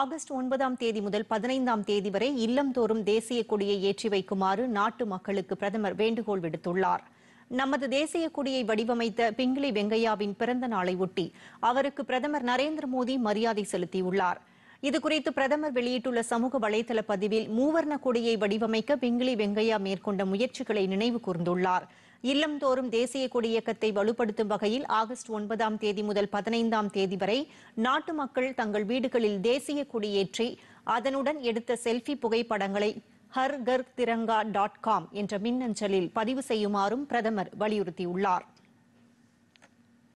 August ஒன்பதாம் தேதி முதல் பதினைந்தாம் தேதி வரை தோறும் தேசிய கொடியை ஏற்றி வைக்குமாறு நாட்டு மக்களுக்கு பிரதமர் வேண்டுகோள் விடுத்துள்ளார் நமது தேசிய கொடியை வடிவமைத்த பிங்கிலி வெங்கையாவின் பிறந்த நாளை ஒட்டி அவருக்கு பிரதமர் நரேந்திர மோடி மரியாதை செலுத்தியுள்ளார் இதுகுறித்து பிரதமர் வெளியிட்டுள்ள சமூக வலைதள பதிவில் மூவர்ண கொடியை வடிவமைக்க பிங்கிலி வெங்கையா மேற்கொண்ட முயற்சிகளை நினைவு கூர்ந்துள்ளாா் இல்லம்தோறும் தேசிய கொடி இயக்கத்தை வலுப்படுத்தும் வகையில் ஆகஸ்ட் ஒன்பதாம் தேதி முதல் பதினைந்தாம் தேதி வரை நாட்டு மக்கள் தங்கள் வீடுகளில் தேசிய கொடியேற்றி அதனுடன் எடுத்த செல்ஃபி புகைப்படங்களை ஹர் கர் திரங்கா டாட் காம் என்ற மின்னஞ்சலில் பதிவு செய்யுமாறும் பிரதமர் வலியுறுத்தியுள்ளார்